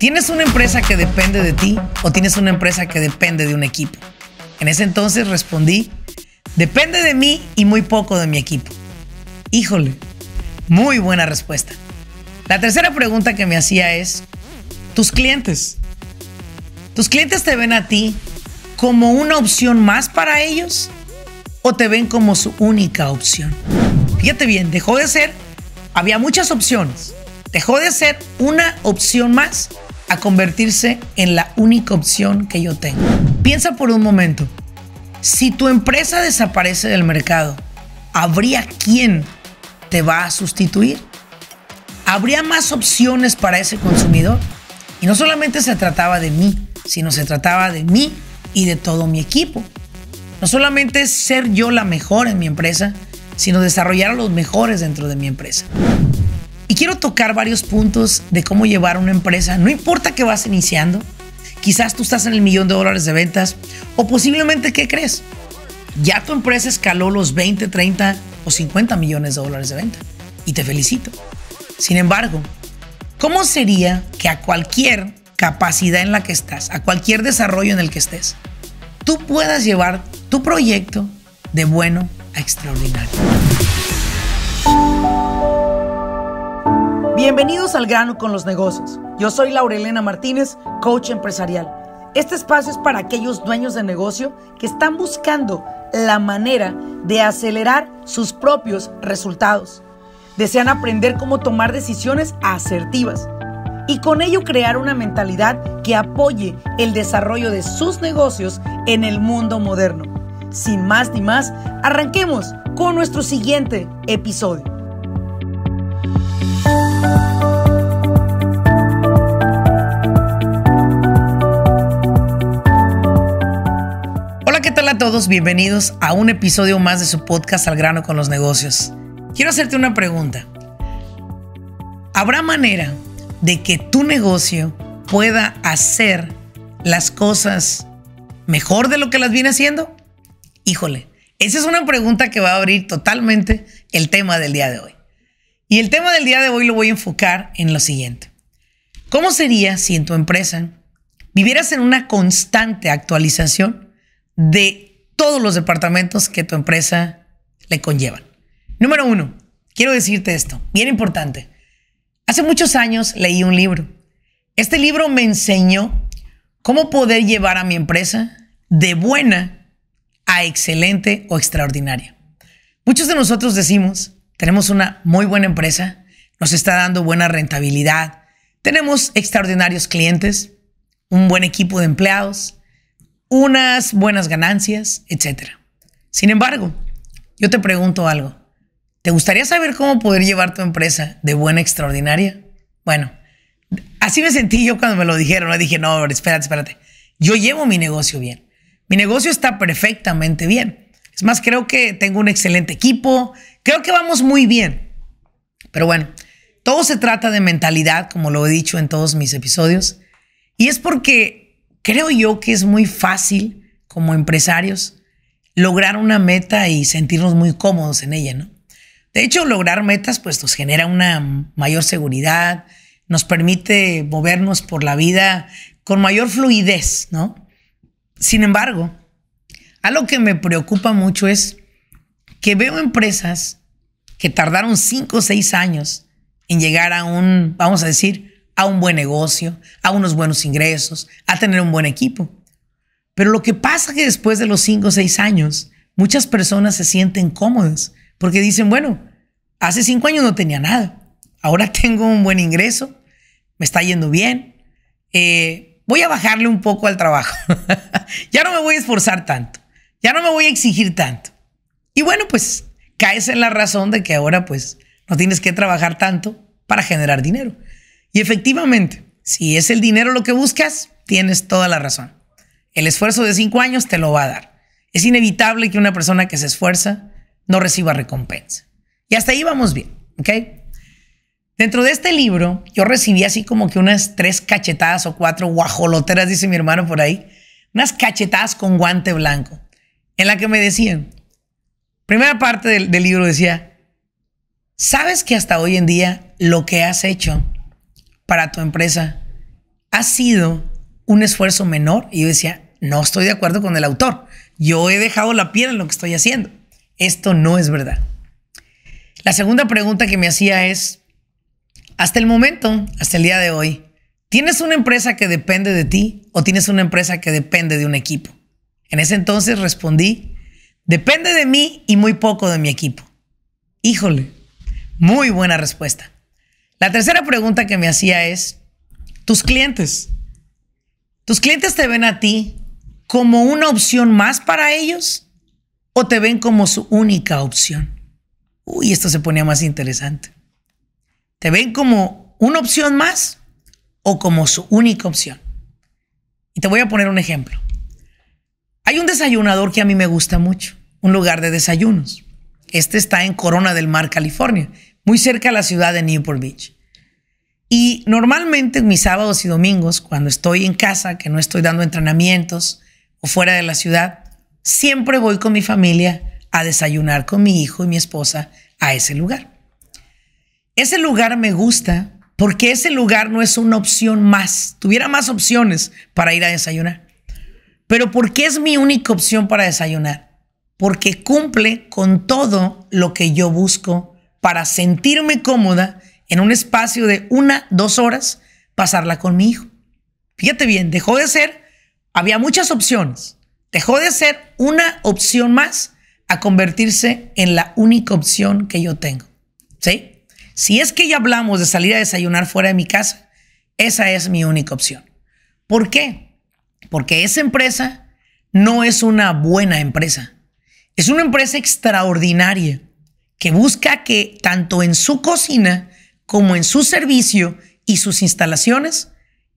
¿Tienes una empresa que depende de ti o tienes una empresa que depende de un equipo? En ese entonces respondí, depende de mí y muy poco de mi equipo. Híjole, muy buena respuesta. La tercera pregunta que me hacía es, tus clientes. ¿Tus clientes te ven a ti como una opción más para ellos o te ven como su única opción? Fíjate bien, dejó de ser, había muchas opciones, dejó de ser una opción más a convertirse en la única opción que yo tengo. Piensa por un momento, si tu empresa desaparece del mercado, ¿habría quien te va a sustituir? ¿Habría más opciones para ese consumidor? Y no solamente se trataba de mí, sino se trataba de mí y de todo mi equipo. No solamente ser yo la mejor en mi empresa, sino desarrollar a los mejores dentro de mi empresa. Y quiero tocar varios puntos de cómo llevar una empresa. No importa que vas iniciando, quizás tú estás en el millón de dólares de ventas o posiblemente, ¿qué crees? Ya tu empresa escaló los 20, 30 o 50 millones de dólares de venta. Y te felicito. Sin embargo, ¿cómo sería que a cualquier capacidad en la que estás, a cualquier desarrollo en el que estés, tú puedas llevar tu proyecto de bueno a extraordinario? Bienvenidos al grano con los negocios. Yo soy Laurelena Martínez, coach empresarial. Este espacio es para aquellos dueños de negocio que están buscando la manera de acelerar sus propios resultados. Desean aprender cómo tomar decisiones asertivas y con ello crear una mentalidad que apoye el desarrollo de sus negocios en el mundo moderno. Sin más ni más, arranquemos con nuestro siguiente episodio. todos bienvenidos a un episodio más de su podcast Al grano con los negocios. Quiero hacerte una pregunta. ¿Habrá manera de que tu negocio pueda hacer las cosas mejor de lo que las viene haciendo? Híjole, esa es una pregunta que va a abrir totalmente el tema del día de hoy. Y el tema del día de hoy lo voy a enfocar en lo siguiente. ¿Cómo sería si en tu empresa vivieras en una constante actualización de todos los departamentos que tu empresa le conllevan. Número uno, quiero decirte esto, bien importante. Hace muchos años leí un libro. Este libro me enseñó cómo poder llevar a mi empresa de buena a excelente o extraordinaria. Muchos de nosotros decimos, tenemos una muy buena empresa, nos está dando buena rentabilidad, tenemos extraordinarios clientes, un buen equipo de empleados, unas buenas ganancias, etc. Sin embargo, yo te pregunto algo. ¿Te gustaría saber cómo poder llevar tu empresa de buena extraordinaria? Bueno, así me sentí yo cuando me lo dijeron. No dije, no, espérate, espérate. Yo llevo mi negocio bien. Mi negocio está perfectamente bien. Es más, creo que tengo un excelente equipo. Creo que vamos muy bien. Pero bueno, todo se trata de mentalidad, como lo he dicho en todos mis episodios. Y es porque creo yo que es muy fácil como empresarios lograr una meta y sentirnos muy cómodos en ella, ¿no? De hecho, lograr metas pues nos genera una mayor seguridad, nos permite movernos por la vida con mayor fluidez, ¿no? Sin embargo, algo que me preocupa mucho es que veo empresas que tardaron cinco o seis años en llegar a un, vamos a decir, a un buen negocio, a unos buenos ingresos, a tener un buen equipo. Pero lo que pasa es que después de los 5 o 6 años, muchas personas se sienten cómodas porque dicen, bueno, hace 5 años no tenía nada, ahora tengo un buen ingreso, me está yendo bien, eh, voy a bajarle un poco al trabajo, ya no me voy a esforzar tanto, ya no me voy a exigir tanto. Y bueno, pues caes en la razón de que ahora pues no tienes que trabajar tanto para generar dinero. Y efectivamente, si es el dinero lo que buscas, tienes toda la razón. El esfuerzo de cinco años te lo va a dar. Es inevitable que una persona que se esfuerza no reciba recompensa. Y hasta ahí vamos bien, ¿ok? Dentro de este libro, yo recibí así como que unas tres cachetadas o cuatro guajoloteras, dice mi hermano por ahí, unas cachetadas con guante blanco, en la que me decían, primera parte del, libro decía, ¿sabes que hasta hoy en día lo que has hecho para tu empresa ha sido un esfuerzo menor? Y yo decía, no estoy de acuerdo con el autor. Yo he dejado la piel en lo que estoy haciendo. Esto no es verdad. La segunda pregunta que me hacía es, hasta el momento, hasta el día de hoy, ¿tienes una empresa que depende de ti o tienes una empresa que depende de un equipo? En ese entonces respondí, depende de mí y muy poco de mi equipo. Híjole, muy buena respuesta. La tercera pregunta que me hacía es, tus clientes, ¿tus clientes te ven a ti como una opción más para ellos o te ven como su única opción? Uy, esto se ponía más interesante. ¿Te ven como una opción más o como su única opción? Y te voy a poner un ejemplo. Hay un desayunador que a mí me gusta mucho, un lugar de desayunos. Este está en Corona del Mar, California muy cerca de la ciudad de Newport Beach. Y normalmente en mis sábados y domingos, cuando estoy en casa, que no estoy dando entrenamientos o fuera de la ciudad, siempre voy con mi familia a desayunar con mi hijo y mi esposa a ese lugar. Ese lugar me gusta porque ese lugar no es una opción más. Tuviera más opciones para ir a desayunar. Pero ¿por qué es mi única opción para desayunar? Porque cumple con todo lo que yo busco para sentirme cómoda en un espacio de una, dos horas, pasarla con mi hijo. Fíjate bien, dejó de ser, había muchas opciones, dejó de ser una opción más a convertirse en la única opción que yo tengo. ¿Sí? Si es que ya hablamos de salir a desayunar fuera de mi casa, esa es mi única opción. ¿Por qué? Porque esa empresa no es una buena empresa. Es una empresa extraordinaria que busca que tanto en su cocina como en su servicio y sus instalaciones,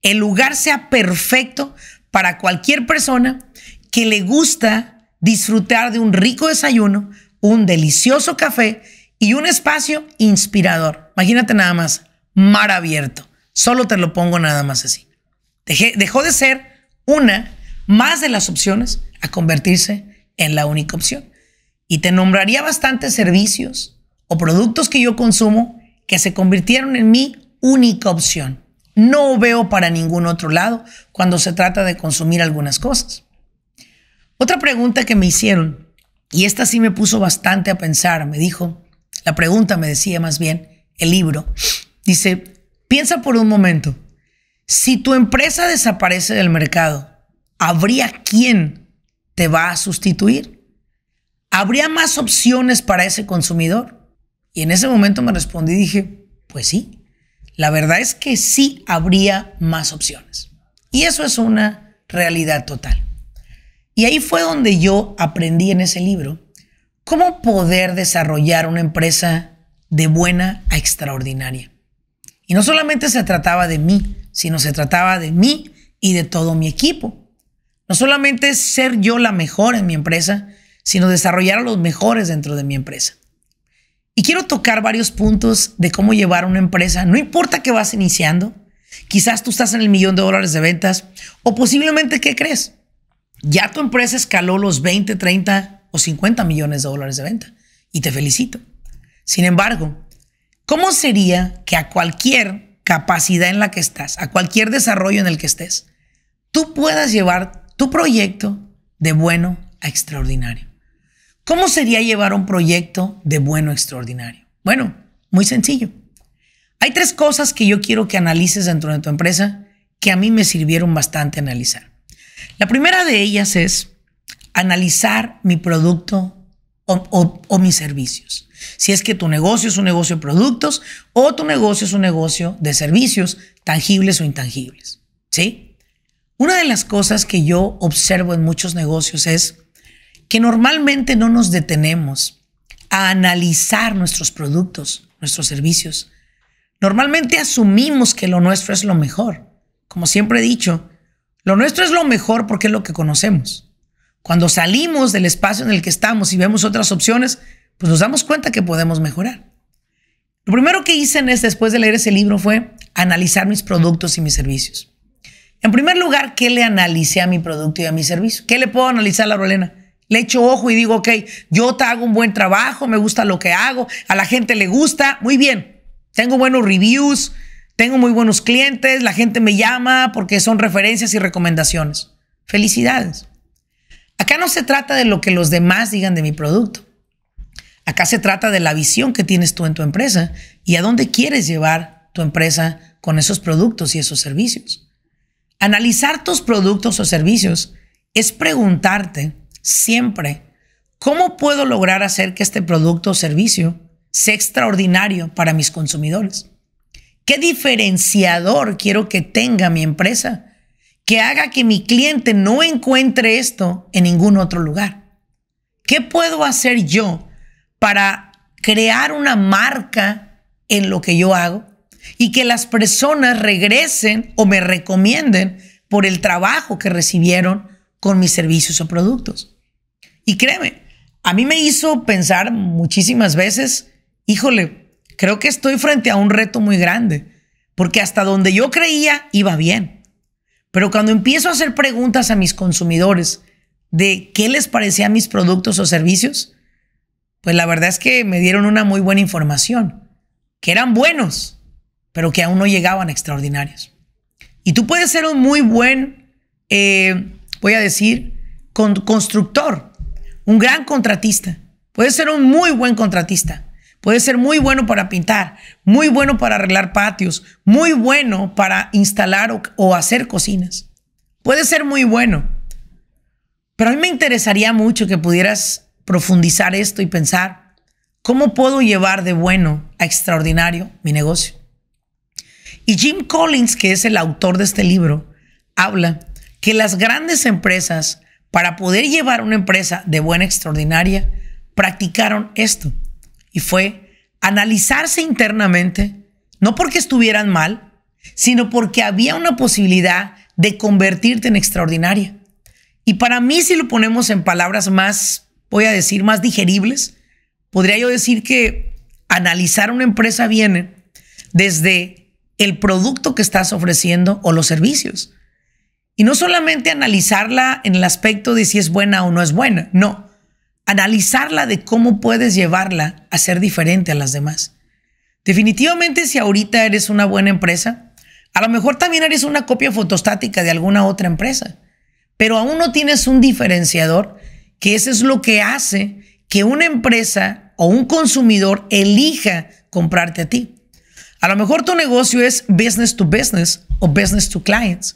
el lugar sea perfecto para cualquier persona que le gusta disfrutar de un rico desayuno, un delicioso café y un espacio inspirador. Imagínate nada más, mar abierto. Solo te lo pongo nada más así. dejó de ser una más de las opciones a convertirse en la única opción. Y te nombraría bastantes servicios o productos que yo consumo que se convirtieron en mi única opción. No veo para ningún otro lado cuando se trata de consumir algunas cosas. Otra pregunta que me hicieron, y esta sí me puso bastante a pensar, me dijo, la pregunta me decía más bien, el libro, dice, piensa por un momento, si tu empresa desaparece del mercado, ¿habría quién te va a sustituir? ¿habría más opciones para ese consumidor? Y en ese momento me respondí y dije, pues sí, la verdad es que sí habría más opciones. Y eso es una realidad total. Y ahí fue donde yo aprendí en ese libro cómo poder desarrollar una empresa de buena a extraordinaria. Y no solamente se trataba de mí, sino se trataba de mí y de todo mi equipo. No solamente ser yo la mejor en mi empresa, sino desarrollar a los mejores dentro de mi empresa. Y quiero tocar varios puntos de cómo llevar una empresa. No importa que vas iniciando, quizás tú estás en el millón de dólares de ventas o posiblemente, ¿qué crees? Ya tu empresa escaló los 20, 30 o 50 millones de dólares de venta y te felicito. Sin embargo, ¿cómo sería que a cualquier capacidad en la que estás, a cualquier desarrollo en el que estés, tú puedas llevar tu proyecto de bueno a extraordinario? ¿Cómo sería llevar un proyecto de bueno extraordinario? Bueno, muy sencillo. Hay tres cosas que yo quiero que analices dentro de tu empresa que a mí me sirvieron bastante analizar. La primera de ellas es analizar mi producto o, mis servicios. Si es que tu negocio es un negocio de productos o tu negocio es un negocio de servicios tangibles o intangibles. ¿Sí? Una de las cosas que yo observo en muchos negocios es que normalmente no nos detenemos a analizar nuestros productos, nuestros servicios. Normalmente asumimos que lo nuestro es lo mejor. Como siempre he dicho, lo nuestro es lo mejor porque es lo que conocemos. Cuando salimos del espacio en el que estamos y vemos otras opciones, pues nos damos cuenta que podemos mejorar. Lo primero que hice después de leer ese libro fue analizar mis productos y mis servicios. En primer lugar, ¿qué le analicé a mi producto y a mi servicio? ¿Qué le puedo analizar a la Rolena? le echo ojo y digo, ok, yo te hago un buen trabajo, me gusta lo que hago, a la gente le gusta, muy bien, tengo buenos reviews, tengo muy buenos clientes, la gente me llama porque son referencias y recomendaciones. Felicidades. Acá no se trata de lo que los demás digan de mi producto. Acá se trata de la visión que tienes tú en tu empresa y a dónde quieres llevar tu empresa con esos productos y esos servicios. Analizar tus productos o servicios es preguntarte siempre, ¿cómo puedo lograr hacer que este producto o servicio sea extraordinario para mis consumidores? ¿Qué diferenciador quiero que tenga mi empresa que haga que mi cliente no encuentre esto en ningún otro lugar? ¿Qué puedo hacer yo para crear una marca en lo que yo hago y que las personas regresen o me recomienden por el trabajo que recibieron con mis servicios o productos? Y créeme, a mí me hizo pensar muchísimas veces, híjole, creo que estoy frente a un reto muy grande, porque hasta donde yo creía iba bien. Pero cuando empiezo a hacer preguntas a mis consumidores de qué les parecían mis productos o servicios, pues la verdad es que me dieron una muy buena información, que eran buenos, pero que aún no llegaban a extraordinarios. Y tú puedes ser un muy buen, eh, voy a decir, constructor un gran contratista. Puede ser un muy buen contratista. Puede ser muy bueno para pintar, muy bueno para arreglar patios, muy bueno para instalar o, hacer cocinas. Puede ser muy bueno. Pero a mí me interesaría mucho que pudieras profundizar esto y pensar, ¿cómo puedo llevar de bueno a extraordinario mi negocio? Y Jim Collins, que es el autor de este libro, habla que las grandes empresas para poder llevar una empresa de buena extraordinaria, practicaron esto. Y fue analizarse internamente, no porque estuvieran mal, sino porque había una posibilidad de convertirte en extraordinaria. Y para mí, si lo ponemos en palabras más, voy a decir, más digeribles, podría yo decir que analizar una empresa viene desde el producto que estás ofreciendo o los servicios. Y no solamente analizarla en el aspecto de si es buena o no es buena, no, analizarla de cómo puedes llevarla a ser diferente a las demás. Definitivamente si ahorita eres una buena empresa, a lo mejor también eres una copia fotostática de alguna otra empresa, pero aún no tienes un diferenciador, que ese es lo que hace que una empresa o un consumidor elija comprarte a ti. A lo mejor tu negocio es business to business o business to clients,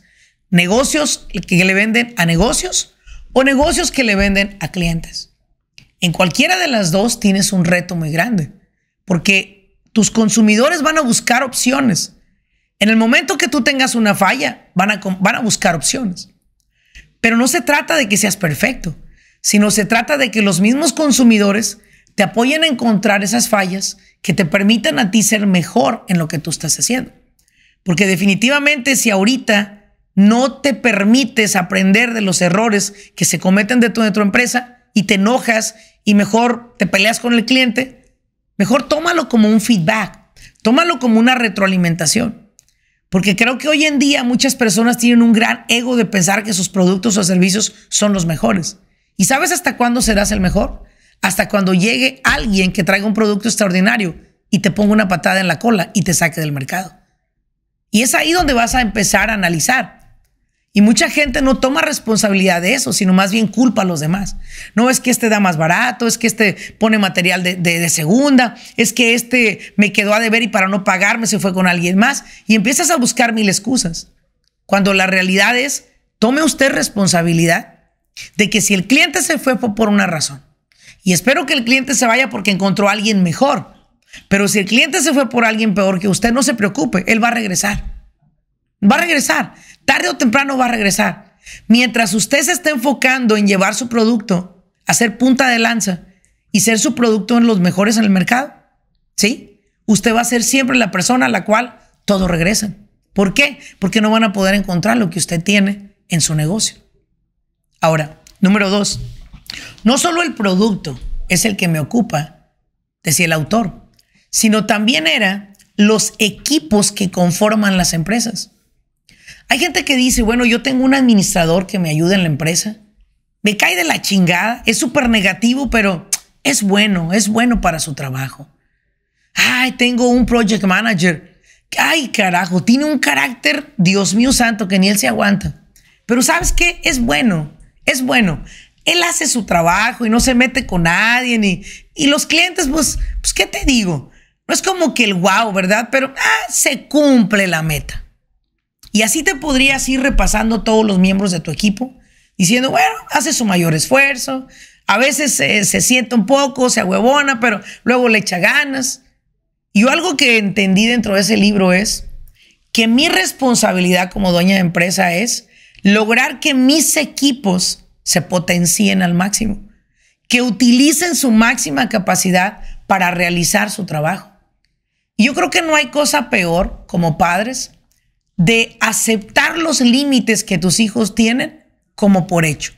Negocios que le venden a negocios o negocios que le venden a clientes. En cualquiera de las dos tienes un reto muy grande, porque tus consumidores van a buscar opciones. En el momento que tú tengas una falla, van a, van a buscar opciones. Pero no se trata de que seas perfecto, sino se trata de que los mismos consumidores te apoyen a encontrar esas fallas que te permitan a ti ser mejor en lo que tú estás haciendo. Porque definitivamente si ahorita no te permites aprender de los errores que se cometen dentro de tu empresa y te enojas y mejor te peleas con el cliente, mejor tómalo como un feedback, tómalo como una retroalimentación. Porque creo que hoy en día muchas personas tienen un gran ego de pensar que sus productos o servicios son los mejores. ¿Y sabes hasta cuándo serás el mejor? Hasta cuando llegue alguien que traiga un producto extraordinario y te ponga una patada en la cola y te saque del mercado. Y es ahí donde vas a empezar a analizar y mucha gente no toma responsabilidad de eso, sino más bien culpa a los demás. No es que este da más barato, es que este pone material de, segunda, es que este me quedó a deber y para no pagarme se fue con alguien más. Y empiezas a buscar mil excusas. Cuando la realidad es, tome usted responsabilidad de que si el cliente se fue fue por una razón. Y espero que el cliente se vaya porque encontró a alguien mejor. Pero si el cliente se fue por alguien peor que usted, no se preocupe, él va a regresar. Va a regresar. Tarde o temprano va a regresar. Mientras usted se está enfocando en llevar su producto, hacer punta de lanza y ser su producto en los mejores en el mercado, ¿sí? Usted va a ser siempre la persona a la cual todo regresa. ¿Por qué? Porque no van a poder encontrar lo que usted tiene en su negocio. Ahora, número dos, no solo el producto es el que me ocupa, decía el autor, sino también era los equipos que conforman las empresas. Hay gente que dice, bueno, yo tengo un administrador que me ayuda en la empresa. Me cae de la chingada, es súper negativo, pero es bueno, es bueno para su trabajo. Ay, tengo un project manager. Ay, carajo, tiene un carácter, Dios mío santo, que ni él se aguanta. Pero sabes qué, es bueno, es bueno. Él hace su trabajo y no se mete con nadie, ni, y los clientes, pues, pues ¿qué te digo? No es como que el wow, ¿verdad? Pero ah, se cumple la meta. Y así te podrías ir repasando todos los miembros de tu equipo, diciendo, bueno, hace su mayor esfuerzo, a veces se siente un poco, se ahuevona, pero luego le echa ganas. Y yo algo que entendí dentro de ese libro es que mi responsabilidad como dueña de empresa es lograr que mis equipos se potencien al máximo, que utilicen su máxima capacidad para realizar su trabajo. Y yo creo que no hay cosa peor como padres de aceptar los límites que tus hijos tienen como por hecho.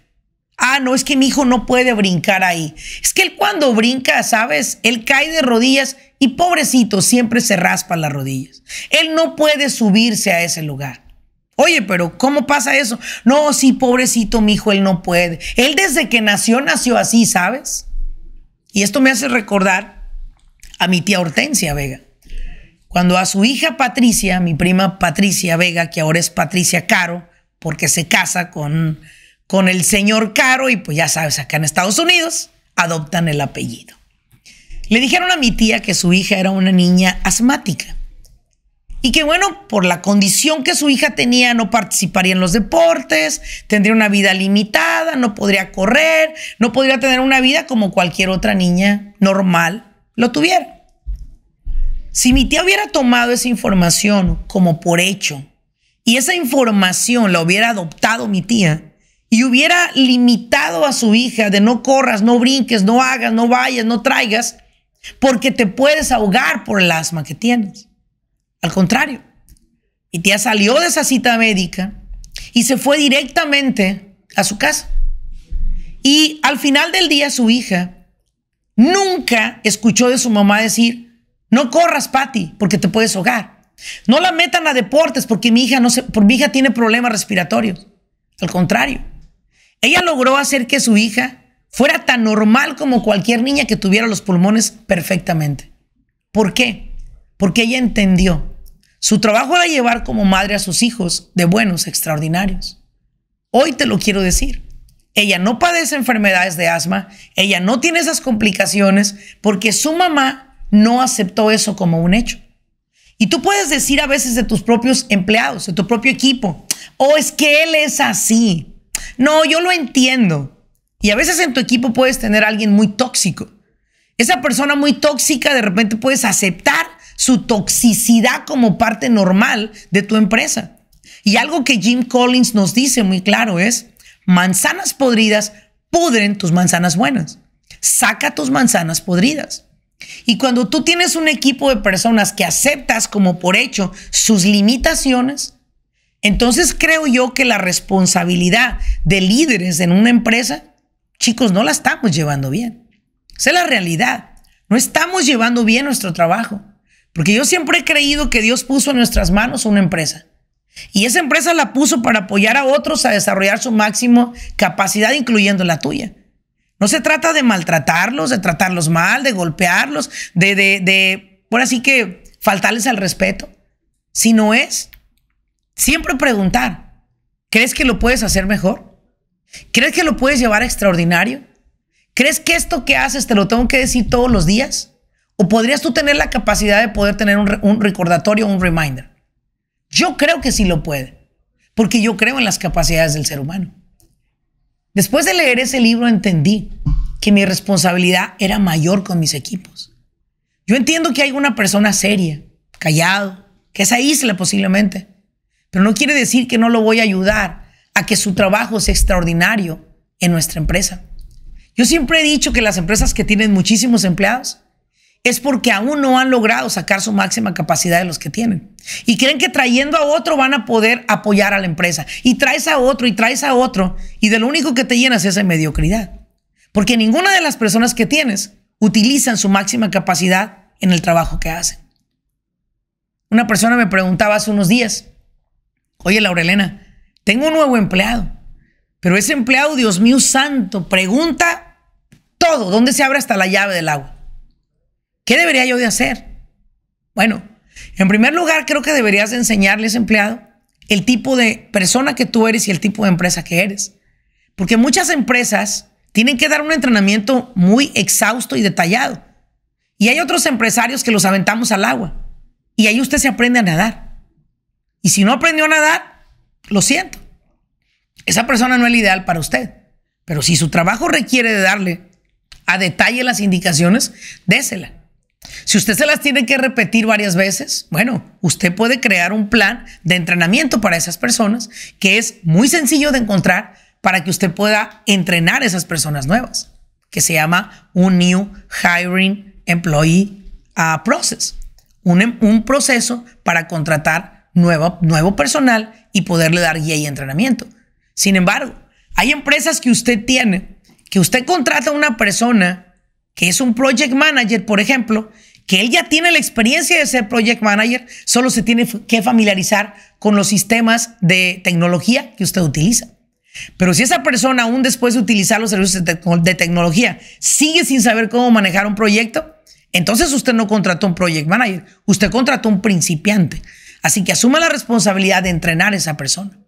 Ah, no, es que mi hijo no puede brincar ahí. Es que él cuando brinca, ¿sabes? Él cae de rodillas y pobrecito, siempre se raspa las rodillas. Él no puede subirse a ese lugar. Oye, pero ¿cómo pasa eso? No, sí, pobrecito, mi hijo, él no puede. Él desde que nació, nació así, ¿sabes? Y esto me hace recordar a mi tía Hortensia Vega. Cuando a su hija Patricia, mi prima Patricia Vega, que ahora es Patricia Caro, porque se casa con, con el señor Caro y pues ya sabes, acá en Estados Unidos adoptan el apellido. Le dijeron a mi tía que su hija era una niña asmática y que bueno, por la condición que su hija tenía, no participaría en los deportes, tendría una vida limitada, no podría correr, no podría tener una vida como cualquier otra niña normal lo tuviera. Si mi tía hubiera tomado esa información como por hecho y esa información la hubiera adoptado mi tía y hubiera limitado a su hija de no corras, no brinques, no hagas, no vayas, no traigas, porque te puedes ahogar por el asma que tienes. Al contrario, mi tía salió de esa cita médica y se fue directamente a su casa. Y al final del día su hija nunca escuchó de su mamá decir, no corras, Patti, porque te puedes ahogar. No la metan a deportes porque mi hija, no se, porque mi hija tiene problemas respiratorios. Al contrario, ella logró hacer que su hija fuera tan normal como cualquier niña que tuviera los pulmones perfectamente. ¿Por qué? Porque ella entendió. Su trabajo era llevar como madre a sus hijos de buenos extraordinarios. Hoy te lo quiero decir. Ella no padece enfermedades de asma, ella no tiene esas complicaciones porque su mamá no aceptó eso como un hecho. Y tú puedes decir a veces de tus propios empleados, de tu propio equipo, o oh, es que él es así. No, yo lo entiendo. Y a veces en tu equipo puedes tener a alguien muy tóxico. Esa persona muy tóxica de repente puedes aceptar su toxicidad como parte normal de tu empresa. Y algo que Jim Collins nos dice muy claro es, manzanas podridas pudren tus manzanas buenas. Saca tus manzanas podridas. Y cuando tú tienes un equipo de personas que aceptas como por hecho sus limitaciones, entonces creo yo que la responsabilidad de líderes en una empresa, chicos, no la estamos llevando bien. Esa es la realidad. No estamos llevando bien nuestro trabajo. Porque yo siempre he creído que Dios puso en nuestras manos una empresa. Y esa empresa la puso para apoyar a otros a desarrollar su máximo capacidad, incluyendo la tuya. No se trata de maltratarlos, de tratarlos mal, de golpearlos, de, por así que faltarles al respeto. Si no es, siempre preguntar, ¿crees que lo puedes hacer mejor? ¿Crees que lo puedes llevar extraordinario? ¿Crees que esto que haces te lo tengo que decir todos los días? ¿O podrías tú tener la capacidad de poder tener un, un recordatorio, un reminder? Yo creo que sí lo puede, porque yo creo en las capacidades del ser humano. Después de leer ese libro entendí que mi responsabilidad era mayor con mis equipos. Yo entiendo que hay una persona seria, callado, que es isla posiblemente, pero no quiere decir que no lo voy a ayudar a que su trabajo sea extraordinario en nuestra empresa. Yo siempre he dicho que las empresas que tienen muchísimos empleados es porque aún no han logrado sacar su máxima capacidad de los que tienen. Y creen que trayendo a otro van a poder apoyar a la empresa. Y traes a otro y traes a otro. Y de lo único que te llenas es de mediocridad. Porque ninguna de las personas que tienes utilizan su máxima capacidad en el trabajo que hacen. Una persona me preguntaba hace unos días, oye Laurelena, tengo un nuevo empleado, pero ese empleado, Dios mío santo, pregunta todo, ¿dónde se abre hasta la llave del agua? ¿Qué debería yo de hacer? Bueno, en primer lugar, creo que deberías enseñarle a ese empleado el tipo de persona que tú eres y el tipo de empresa que eres. Porque muchas empresas tienen que dar un entrenamiento muy exhausto y detallado. Y hay otros empresarios que los aventamos al agua. Y ahí usted se aprende a nadar. Y si no aprendió a nadar, lo siento. Esa persona no es ideal para usted. Pero si su trabajo requiere de darle a detalle las indicaciones, désela. Si usted se las tiene que repetir varias veces, bueno, usted puede crear un plan de entrenamiento para esas personas que es muy sencillo de encontrar para que usted pueda entrenar esas personas nuevas, que se llama un New Hiring Employee ah, Process, em, un, proceso para contratar nuevo, nuevo personal y poderle dar guía y entrenamiento. Sin embargo, hay empresas que usted tiene, que usted contrata a una persona que es un project manager, por ejemplo, que él ya tiene la experiencia de ser project manager, solo se tiene que familiarizar con los sistemas de tecnología que usted utiliza. Pero si esa persona aún después de utilizar los servicios de, tecnología sigue sin saber cómo manejar un proyecto, entonces usted no contrató un project manager, usted contrató un principiante. Así que asuma la responsabilidad de entrenar a esa persona.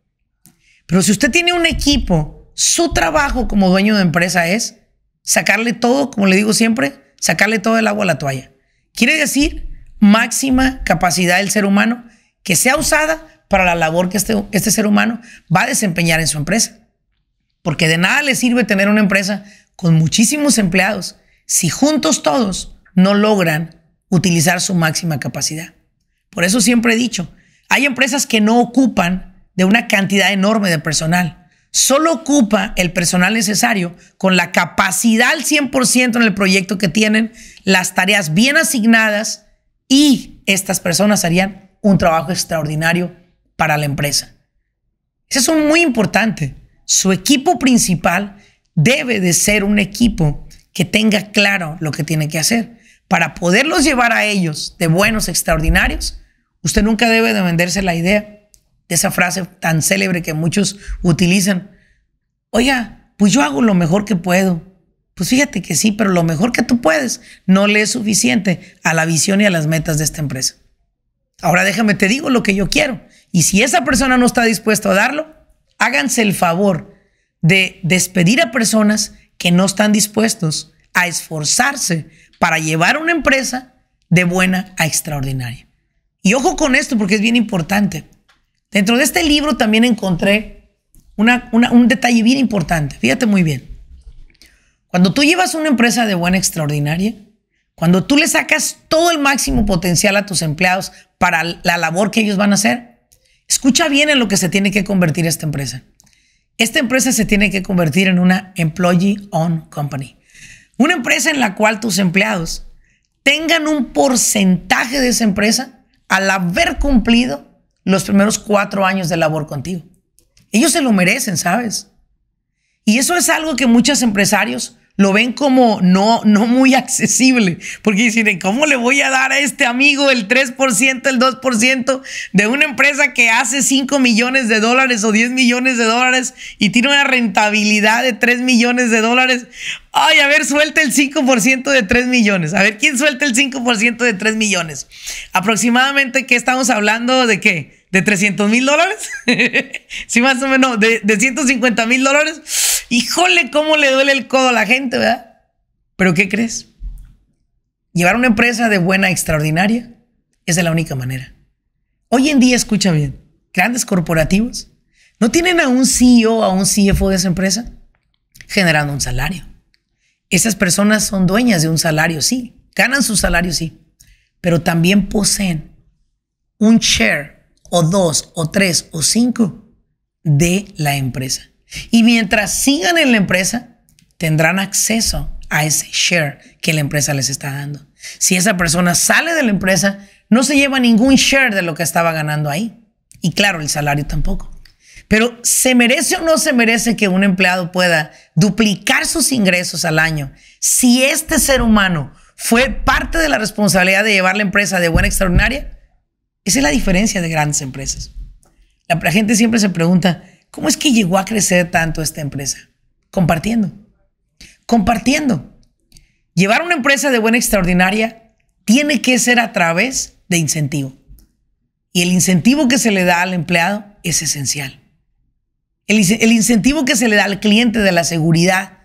Pero si usted tiene un equipo, su trabajo como dueño de empresa es sacarle todo, como le digo siempre, sacarle todo el agua a la toalla. Quiere decir máxima capacidad del ser humano que sea usada para la labor que este, este ser humano va a desempeñar en su empresa. Porque de nada le sirve tener una empresa con muchísimos empleados si juntos todos no logran utilizar su máxima capacidad. Por eso siempre he dicho, hay empresas que no ocupan de una cantidad enorme de personal, solo ocupa el personal necesario con la capacidad al 100% en el proyecto que tienen, las tareas bien asignadas y estas personas harían un trabajo extraordinario para la empresa. Eso es muy importante. Su equipo principal debe de ser un equipo que tenga claro lo que tiene que hacer. Para poderlos llevar a ellos de buenos extraordinarios, usted nunca debe de venderse la idea esa frase tan célebre que muchos utilizan. Oiga, pues yo hago lo mejor que puedo. Pues fíjate que sí, pero lo mejor que tú puedes no le es suficiente a la visión y a las metas de esta empresa. Ahora déjame te digo lo que yo quiero. Y si esa persona no está dispuesta a darlo, háganse el favor de despedir a personas que no están dispuestos a esforzarse para llevar una empresa de buena a extraordinaria. Y ojo con esto porque es bien importante. Dentro de este libro también encontré un detalle bien importante. Fíjate muy bien. Cuando tú llevas una empresa de buena extraordinaria, cuando tú le sacas todo el máximo potencial a tus empleados para la labor que ellos van a hacer, escucha bien en lo que se tiene que convertir esta empresa. Esta empresa se tiene que convertir en una employee-owned company. Una empresa en la cual tus empleados tengan un porcentaje de esa empresa al haber cumplido los primeros cuatro años de labor contigo. Ellos se lo merecen, ¿sabes? Y eso es algo que muchos empresarios lo ven como no, no muy accesible, porque dicen, ¿cómo le voy a dar a este amigo el 3%, el 2% de una empresa que hace 5 millones de dólares o 10 millones de dólares y tiene una rentabilidad de 3 millones de dólares? Ay, a ver, suelta el 5% de 3 millones. A ver, ¿quién suelta el 5% de 3 millones? Aproximadamente, ¿qué estamos hablando de qué? ¿De 300 mil dólares? sí, más o menos, de, de 150 mil dólares. Híjole, cómo le duele el codo a la gente, ¿verdad? Pero ¿qué crees? Llevar una empresa de buena extraordinaria es de la única manera. Hoy en día, escucha bien, grandes corporativos no tienen a un CEO, a un CFO de esa empresa generando un salario. Esas personas son dueñas de un salario, sí, ganan su salario, sí, pero también poseen un share o dos o tres o cinco de la empresa. Y mientras sigan en la empresa, tendrán acceso a ese share que la empresa les está dando. Si esa persona sale de la empresa, no se lleva ningún share de lo que estaba ganando ahí. Y claro, el salario tampoco. Pero ¿se merece o no se merece que un empleado pueda duplicar sus ingresos al año si este ser humano fue parte de la responsabilidad de llevar la empresa de buena extraordinaria? Esa es la diferencia de grandes empresas. La gente siempre se pregunta, ¿Cómo es que llegó a crecer tanto esta empresa? Compartiendo. Compartiendo. Llevar una empresa de buena extraordinaria tiene que ser a través de incentivo. Y el incentivo que se le da al empleado es esencial. El, incentivo que se le da al cliente de la seguridad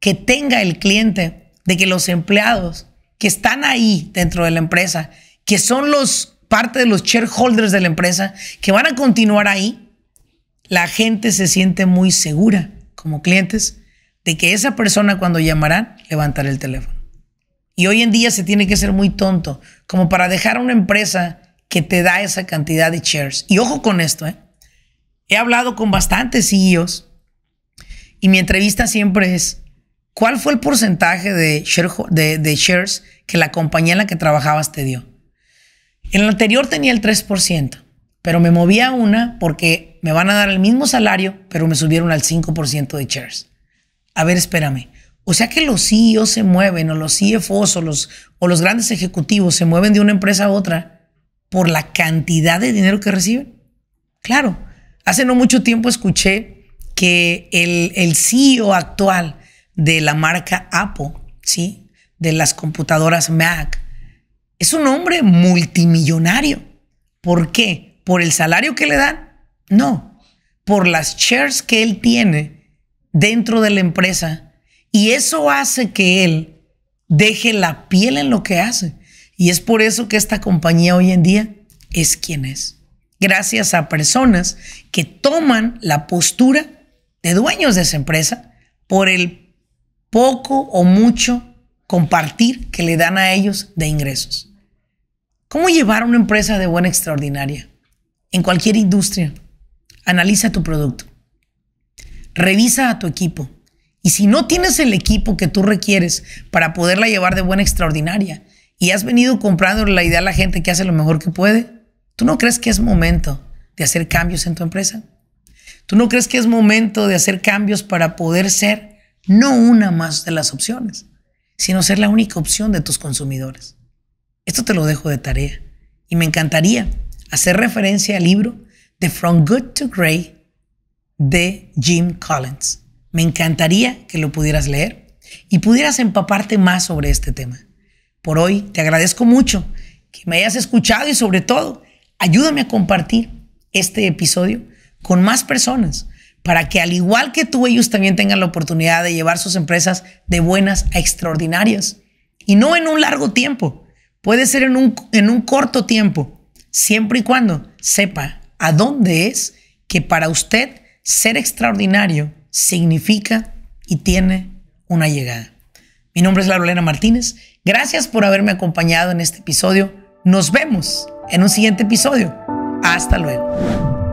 que tenga el cliente de que los empleados que están ahí dentro de la empresa, que son los parte de los shareholders de la empresa, que van a continuar ahí, la gente se siente muy segura como clientes de que esa persona cuando llamarán levantará el teléfono. Y hoy en día se tiene que ser muy tonto como para dejar a una empresa que te da esa cantidad de shares. Y ojo con esto, ¿eh? he hablado con bastantes CEOs y mi entrevista siempre es, ¿cuál fue el porcentaje de, de shares que la compañía en la que trabajabas te dio? En el anterior tenía el 3% pero me moví a una porque me van a dar el mismo salario, pero me subieron al 5% de shares. A ver, espérame. O sea que los CEOs se mueven, o los CFOs, o los, o los grandes ejecutivos se mueven de una empresa a otra por la cantidad de dinero que reciben. Claro, hace no mucho tiempo escuché que el, CEO actual de la marca Apple, ¿sí? de las computadoras Mac, es un hombre multimillonario. ¿Por qué? por el salario que le dan, no, por las shares que él tiene dentro de la empresa. Y eso hace que él deje la piel en lo que hace. Y es por eso que esta compañía hoy en día es quien es. Gracias a personas que toman la postura de dueños de esa empresa por el poco o mucho compartir que le dan a ellos de ingresos. ¿Cómo llevar una empresa de buena extraordinaria? en cualquier industria, analiza tu producto, revisa a tu equipo. Y si no tienes el equipo que tú requieres para poderla llevar de buena extraordinaria y has venido comprando la idea a la gente que hace lo mejor que puede, ¿tú no crees que es momento de hacer cambios en tu empresa? ¿Tú no crees que es momento de hacer cambios para poder ser no una más de las opciones, sino ser la única opción de tus consumidores? Esto te lo dejo de tarea y me encantaría hacer referencia al libro de From Good to Great de Jim Collins. Me encantaría que lo pudieras leer y pudieras empaparte más sobre este tema. Por hoy te agradezco mucho que me hayas escuchado y sobre todo ayúdame a compartir este episodio con más personas para que al igual que tú ellos también tengan la oportunidad de llevar sus empresas de buenas a extraordinarias. Y no en un largo tiempo, puede ser en un, en un corto tiempo, siempre y cuando sepa a dónde es que para usted ser extraordinario significa y tiene una llegada. Mi nombre es Larolena Martínez. Gracias por haberme acompañado en este episodio. Nos vemos en un siguiente episodio. Hasta luego.